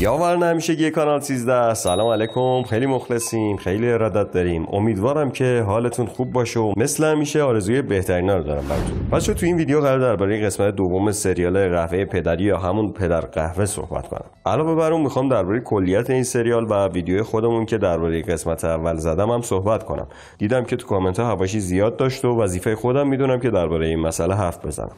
یاور نمیشه کانال 13 سلام علیکم خیلی مخلصیم خیلی ارادت داریم امیدوارم که حالتون خوب باشه و مثل همیشه آرزوی بهترین رو دارم براتون پس تو این ویدیو قرار درباره قسمت دوم سریال قهوه پدری یا همون پدر قهوه صحبت کنم علاوه بر اون میخوام درباره کلیت این سریال و ویدیو خودمون که درباره قسمت اول زدم هم صحبت کنم دیدم که تو کامنت ها حواشی زیاد داشت و وظیفه خودم میدونم که درباره این مسئله حرف بزنم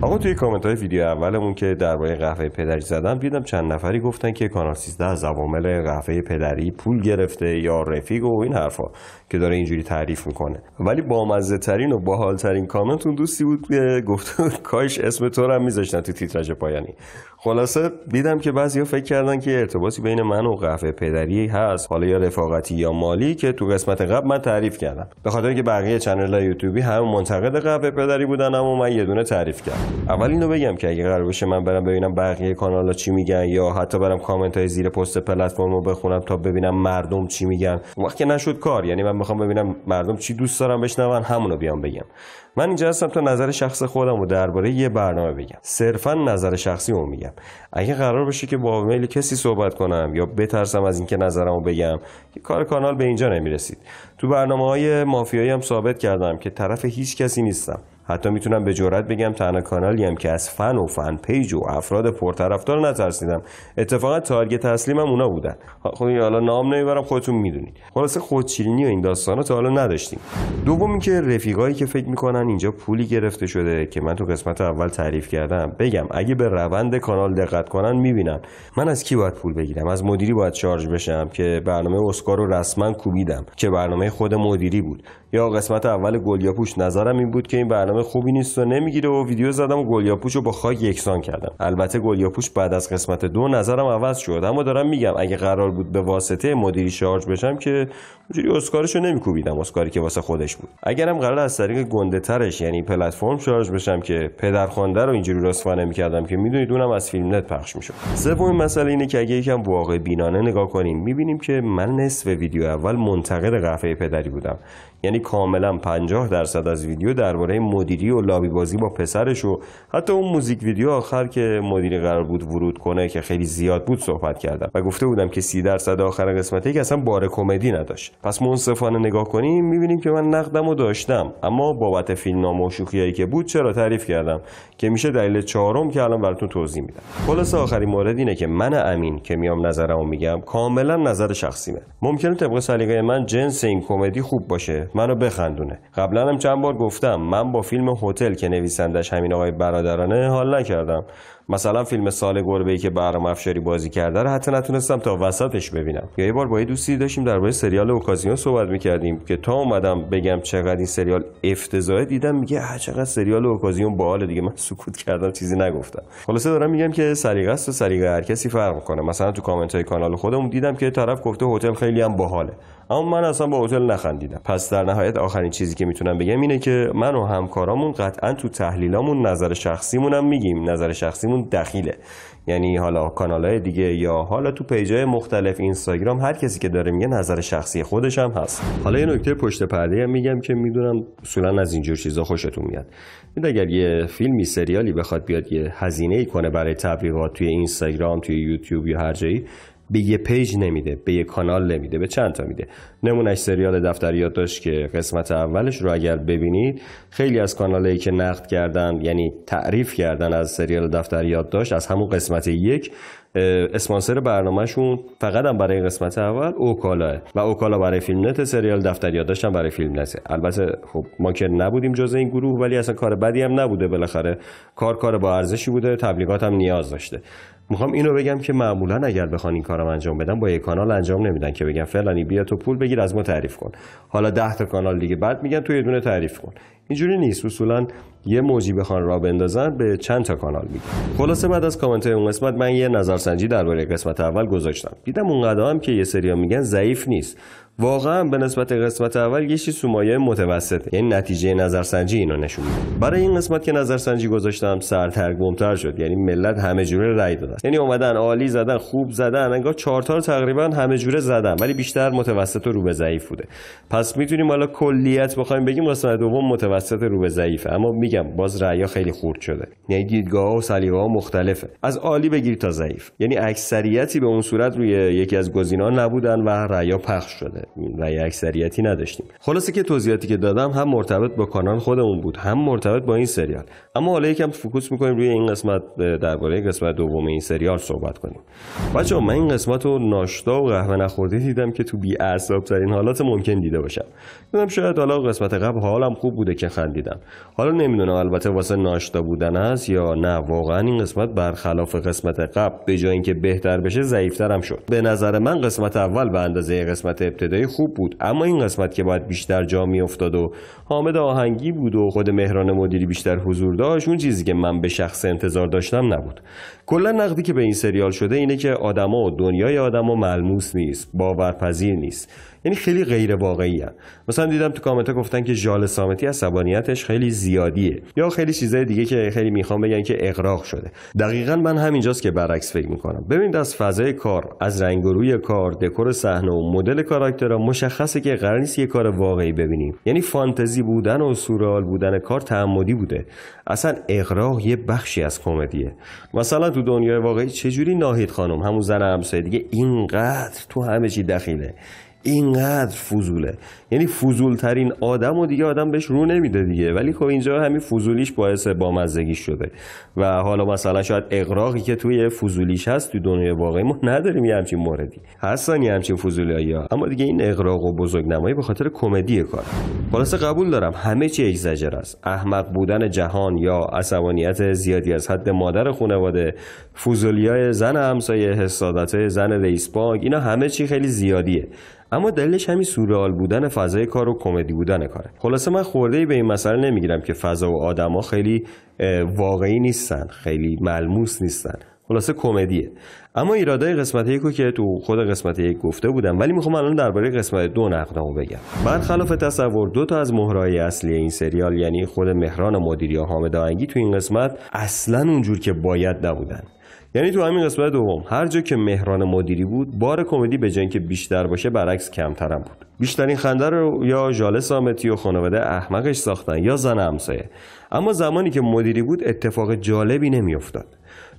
آقا توی کامنت های ویدیو اولمون که درباره قهوه پدری زدم دیدم چند نفری گفتن که کانال 13 از عوامل قهوه پدری پول گرفته یا رفیق و این حرفا که داره اینجوری تعریف میکنه ولی با ترین و باحال ترین کامنت اون دوستی بود که گفت کاش اسم تو رو هم میذاشتن تو تیترج پایانی خلاصه دیدم که بعضیا فکر کردن که ارتباطی بین من و قهوه پدری هست حالا یا رفاقتی یا مالی که تو قسمت قبل من تعریف کردم به خاطر اینکه بقیه چنل یوتیوبی هم منتقد قهوه پدری بودن اما من یه دونه تعریف کردم اول اینو بگم که اگه قرار باشه من برم ببینم بقیه کانالا چی میگن یا حتی برم کامنت های زیر پست پلتفرم رو بخونم تا ببینم مردم چی میگن اون وقت که نشد کار یعنی من میخوام ببینم مردم چی دوست دارم بشنون همونو بیام بگم من اینجا هستم تا نظر شخص خودم رو درباره یه برنامه بگم صرفا نظر شخصی رو میگم اگه قرار باشه که با میل کسی صحبت کنم یا بترسم از اینکه رو بگم که کار کانال به اینجا نمیرسید تو برنامه های مافیایی هم ثابت کردم که طرف هیچ کسی نیستم حتی میتونم به جرات بگم تنها کانالی هم که از فن و فن پیج و افراد پرطرفدار نترسیدم اتفاقا تارگت تسلیمم اونا بودن خب, خب، حالا نام نمیبرم خودتون میدونید خلاصه خودشینی و این داستانا تا حالا نداشتیم دوم اینکه رفیقایی که فکر میکنن اینجا پولی گرفته شده که من تو قسمت اول تعریف کردم بگم اگه به روند کانال دقت کنن میبینن من از کی باید پول بگیرم از مدیری باید شارژ بشم که برنامه اسکار رو رسما کوبیدم که برنامه خود مدیری بود یا قسمت اول گلیاپوش نظرم این بود که این برنامه خوبی نیست و نمیگیره و ویدیو زدم و گلیاپوش رو با خاک یکسان کردم البته گلیاپوش بعد از قسمت دو نظرم عوض شد اما دارم میگم اگه قرار بود به واسطه مدیری شارژ بشم که اونجوری اسکارشو نمیکوبیدم اسکاری که واسه خودش بود اگرم قرار از طریق گنده ترش یعنی پلتفرم شارژ بشم که پدرخوانده رو اینجوری رسوا نمیکردم که میدونید اونم از فیلم نت پخش میشد سومین مسئله اینه که اگه یکم واقع بینانه نگاه کنیم میبینیم که من نصف ویدیو اول منتقد قفه پدری بودم یعنی کاملا 50 درصد از ویدیو درباره مدیری و لابی بازی با پسرش و حتی اون موزیک ویدیو آخر که مدیر قرار بود ورود کنه که خیلی زیاد بود صحبت کردم و گفته بودم که سی درصد آخر قسمت که اصلا بار کمدی نداشت پس منصفانه نگاه کنیم میبینیم که من نقدم و داشتم اما بابت فیلم نام که بود چرا تعریف کردم که میشه دلیل چهارم که الان براتون توضیح میدم خلاصه آخرین مورد اینه که من امین که میام نظرمو میگم کاملا نظر شخصیمه ممکنه طبق سلیقه من جنس این کمدی خوب باشه منو بخندونه قبلا هم چند بار گفتم من با فیلم هتل که نویسندش همین آقای برادرانه حال نکردم مثلا فیلم سال گربه ای که برام افشاری بازی کرده رو حتی نتونستم تا وسطش ببینم یا یه بار با یه دوستی داشتیم درباره سریال اوکازیون صحبت میکردیم که تا اومدم بگم چقدر این سریال افتضاحه دیدم میگه چقدر سریال اوکازیون باحال دیگه من سکوت کردم چیزی نگفتم خلاصه دارم میگم که سلیقه است و سریقه هر کسی فرق مثلا تو کامنت های کانال خودمون دیدم که طرف گفته هتل خیلی هم باحاله اما من اصلا با هتل نخندیدم پس در نهایت آخرین چیزی که میتونم بگم اینه که من و همکارامون قطعا تو تحلیلامون نظر شخصیمون میگیم نظر شخصیمون خودمون دخیله یعنی حالا کانال های دیگه یا حالا تو پیج های مختلف اینستاگرام هر کسی که داره میگه نظر شخصی خودش هم هست حالا یه نکته پشت پرده هم میگم که میدونم اصولا از اینجور چیزا خوشتون میاد این اگر یه فیلمی سریالی بخواد بیاد یه هزینه ای کنه برای تبلیغات توی اینستاگرام توی یوتیوب یا هر جایی به یه پیج نمیده به یه کانال نمیده به چند تا میده نمونش سریال دفتر داشت که قسمت اولش رو اگر ببینید خیلی از کانالایی که نقد کردن یعنی تعریف کردن از سریال دفتر داشت از همون قسمت یک اسپانسر برنامهشون فقط هم برای قسمت اول اوکالاه و اوکالا برای فیلم نت سریال دفتر یادداشت هم برای فیلم نته البته خب ما که نبودیم جز این گروه ولی اصلا کار بدی هم نبوده بالاخره کار کار با ارزشی بوده تبلیغات هم نیاز داشته میخوام اینو بگم که معمولا اگر بخوان این کارم انجام بدن با یک کانال انجام نمیدن که بگن فلانی بیا تو پول بگیر از ما تعریف کن حالا ده تا کانال دیگه بعد میگن تو یه دونه تعریف کن اینجوری نیست اصولا یه موجی بخوان را بندازن به چند تا کانال میگن خلاصه بعد از کامنت اون قسمت من یه نظرسنجی درباره قسمت اول گذاشتم دیدم اونقدر هم که یه سریا میگن ضعیف نیست واقعا به نسبت قسمت اول یه چیز سومایه متوسط یعنی نتیجه نظرسنجی اینو نشون میده برای این قسمت که نظرسنجی گذاشتم سرترگمتر شد یعنی ملت همه جوره رای دادن یعنی اومدن عالی زدن خوب زدن انگار چهار تا تقریبا همه جوره زدن ولی بیشتر متوسط و رو به ضعیف بوده پس میتونیم حالا کلیت بخوایم بگیم قسمت دوم متوسط رو به ضعیفه اما میگم باز رأی خیلی خرد شده یعنی دیدگاه و سلیقه ها مختلفه از عالی بگیر تا ضعیف یعنی اکثریتی به اون صورت روی یکی از گزینه‌ها نبودن و رأی پخش شده رأی اکثریتی نداشتیم خلاصه که توضیحاتی که دادم هم مرتبط با کانال خودمون بود هم مرتبط با این سریال اما حالا یکم فوکوس میکنیم روی این قسمت درباره قسمت دوم این سریال صحبت کنیم بچه من این قسمت رو ناشتا و قهوه نخورده دیدم که تو بی ترین حالات ممکن دیده باشم دیدم شاید حالا قسمت قبل حالم خوب بوده که خندیدم حالا نمیدونم البته واسه ناشتا بودن است یا نه واقعا این قسمت برخلاف قسمت قبل به جای اینکه بهتر بشه ضعیفترم شد به نظر من قسمت اول به اندازه قسمت ابتدایی خوب بود اما این قسمت که باید بیشتر جا میافتاد و حامد آهنگی بود و خود مهران مدیری بیشتر حضور داشت اون چیزی که من به شخص انتظار داشتم نبود کلا نقدی که به این سریال شده اینه که آدما و دنیای آدما ملموس نیست باورپذیر نیست یعنی خیلی غیر واقعی هم. مثلا دیدم تو کامنت ها گفتن که ژال سامتی عصبانیتش خیلی زیادیه یا خیلی چیزای دیگه که خیلی میخوام بگن که اقراق شده دقیقا من همینجاست که برعکس فکر میکنم ببینید از فضای کار از رنگ روی کار دکور صحنه و مدل کاراکترها مشخصه که قرار نیست یه کار واقعی ببینیم یعنی فانتزی بودن و سورال بودن کار تعمدی بوده اصلا اغراق یه بخشی از کمدیه مثلا تو دنیای واقعی چجوری ناهید خانم همون زن همسایه دیگه اینقدر تو همه چی دخیله اینقدر فضوله یعنی فضول ترین آدم و دیگه آدم بهش رو نمیده دیگه ولی خب اینجا همین فضولیش باعث بامزگی شده و حالا مثلا شاید اقراقی که توی فضولیش هست تو دنیای واقعی ما نداریم یه همچین موردی هستن یه همچین فضولی ها اما دیگه این اقراق و بزرگ نمایی به خاطر کمدی کار خلاصه قبول دارم همه چی اگزجر است احمق بودن جهان یا عصبانیت زیادی از حد مادر خانواده های زن همسایه حسادت زن رئیس اینا همه چی خیلی زیادیه اما دلش همین سورئال بودن فضای کار و کمدی بودن کاره خلاصه من خورده ای به این مسئله نمیگیرم که فضا و آدما خیلی واقعی نیستن خیلی ملموس نیستن خلاصه کمدیه اما ایرادای قسمت یکو که تو خود قسمت یک گفته بودم ولی میخوام الان درباره قسمت دو نقدمو بگم برخلاف تصور دو تا از مهرای اصلی این سریال یعنی خود مهران مدیری و حامد آهنگی تو این قسمت اصلا اونجور که باید نبودن یعنی تو همین قسمت دوم هر جا که مهران مدیری بود بار کمدی به جای اینکه بیشتر باشه برعکس کمترم بود بیشترین خنده رو یا ژاله سامتی و خانواده احمقش ساختن یا زن همسایه اما زمانی که مدیری بود اتفاق جالبی نمیافتاد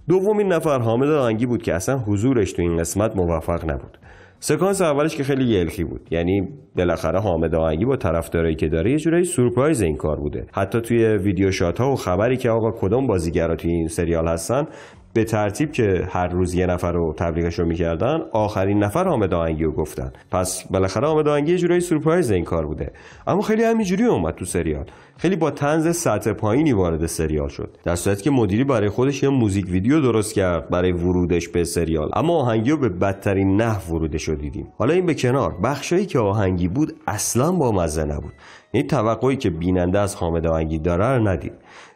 دومین نفر حامد آهنگی بود که اصلا حضورش تو این قسمت موفق نبود سکانس اولش که خیلی یلخی بود یعنی بالاخره حامد آهنگی با طرفدارایی که داره یه جورایی سورپرایز این کار بوده حتی توی ویدیو شات ها و خبری که آقا کدوم بازیگرا توی این سریال هستن به ترتیب که هر روز یه نفر رو تبلیغش رو میکردن آخرین نفر حامد آهنگی رو گفتن پس بالاخره حامد آهنگی یه جورایی سورپرایز این کار بوده اما خیلی همینجوری اومد تو سریال خیلی با تنز سطح پایینی وارد سریال شد در صورتی که مدیری برای خودش یه موزیک ویدیو درست کرد برای ورودش به سریال اما آهنگی رو به بدترین نه ورودش رو دیدیم حالا این به کنار بخشایی که آهنگی بود اصلا با مزه نبود یعنی توقعی که بیننده از حامد آهنگی داره رو ندید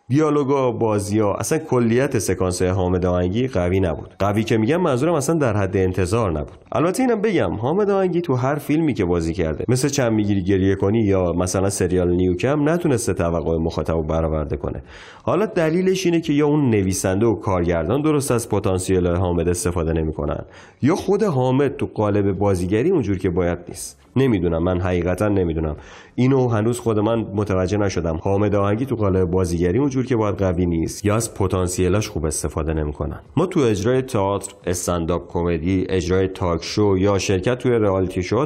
دیالوگا بازیا اصلا کلیت سکانس حامد آهنگی قوی نبود قوی که میگم منظورم اصلا در حد انتظار نبود البته اینم بگم حامد آهنگی تو هر فیلمی که بازی کرده مثل چم میگیری گریه کنی یا مثلا سریال نیوکم نتونسته توقع مخاطب رو برآورده کنه حالا دلیلش اینه که یا اون نویسنده و کارگردان درست از پتانسیل حامد استفاده نمیکنن یا خود حامد تو قالب بازیگری اونجور که باید نیست نمیدونم من حقیقتا نمیدونم اینو هنوز خود من متوجه نشدم حامد آهنگی تو قالب بازیگری اونجور که باید قوی نیست یا از پتانسیلاش خوب استفاده نمیکنن ما تو اجرای تئاتر استنداپ کمدی اجرای تاک شو یا شرکت توی رئالیتی شو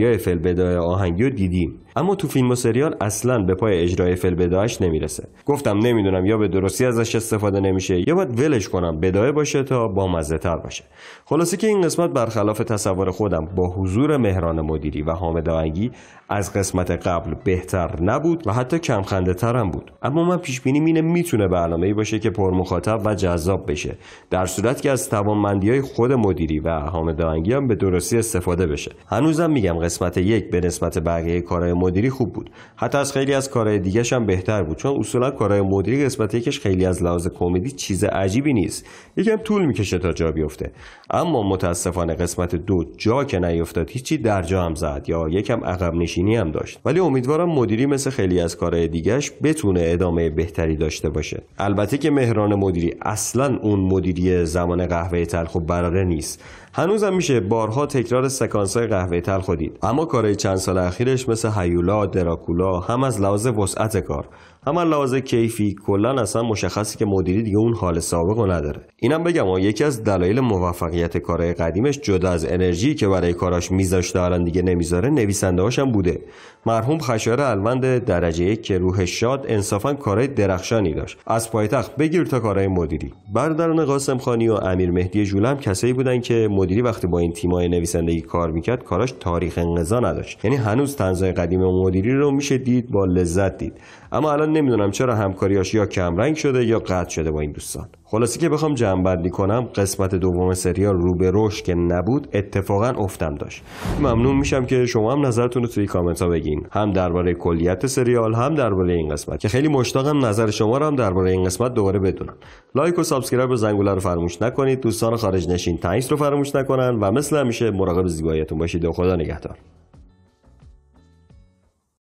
های فل آهنگی رو دیدیم اما تو فیلم و سریال اصلا به پای اجرای فلبداش نمیرسه گفتم نمیدونم یا به درستی ازش استفاده نمیشه یا باید ولش کنم بدایه باشه تا با مزه تر باشه خلاصه که این قسمت برخلاف تصور خودم با حضور مهران مدیری و حامد آهنگی از قسمت قبل بهتر نبود و حتی کم خنده ترم بود اما من پیش میبینیم اینه میتونه برنامه ای باشه که پرمخاطب و جذاب بشه در صورت که از توانمندی های خود مدیری و حامد هم به درستی استفاده بشه هنوزم میگم قسمت یک به نسبت بقیه کارهای مدیری خوب بود حتی از خیلی از کارهای دیگه هم بهتر بود چون اصولا کارهای مدیری قسمت یکش خیلی از لحاظ کمدی چیز عجیبی نیست یکم طول میکشه تا جا بیفته اما متاسفانه قسمت دو جا که نیفتاد هیچی در جا هم زد یا یکم عقب نشینی هم داشت ولی امیدوارم مدیری مثل خیلی از کارهای دیگهش بتونه ادامه داشته باشه البته که مهران مدیری اصلا اون مدیری زمان قهوه تلخ و براره نیست هنوزم میشه بارها تکرار های قهوه تل خودید اما کارهای چند سال اخیرش مثل هیولا دراکولا هم از لحاظ وسعت کار هم از لحاظ کیفی کلا اصلا مشخصی که مدیری دیگه اون حال سابق رو نداره اینم بگم یکی از دلایل موفقیت کارهای قدیمش جدا از انرژی که برای کاراش میذاشت الان دیگه نمیذاره نویسنده هاشم بوده مرحوم خشایار الوند درجه یک که روح شاد انصافا کارهای درخشانی داشت از پایتخت بگیر تا کارهای مدیری برادران قاسم خانی و امیر مهدی جولم کسایی بودن که مدیری وقتی با این تیمای نویسندگی کار میکرد کاراش تاریخ انقضا نداشت یعنی هنوز تنزای قدیم مدیری رو میشه دید با لذت دید اما الان نمیدونم چرا همکاریاش یا کمرنگ شده یا قطع شده با این دوستان خلاصی که بخوام جمع کنم قسمت دوم سریال رو به رشد که نبود اتفاقا افتم داشت ممنون میشم که شما هم نظرتون رو توی کامنت ها بگین هم درباره کلیت سریال هم درباره این قسمت که خیلی مشتاقم نظر شما رو هم درباره این قسمت دوباره بدونم لایک و سابسکرایب و زنگوله رو فراموش نکنید دوستان خارج نشین تنیس رو فراموش نکنن و مثل همیشه مراقب زیباییتون باشید و خدا نگهدار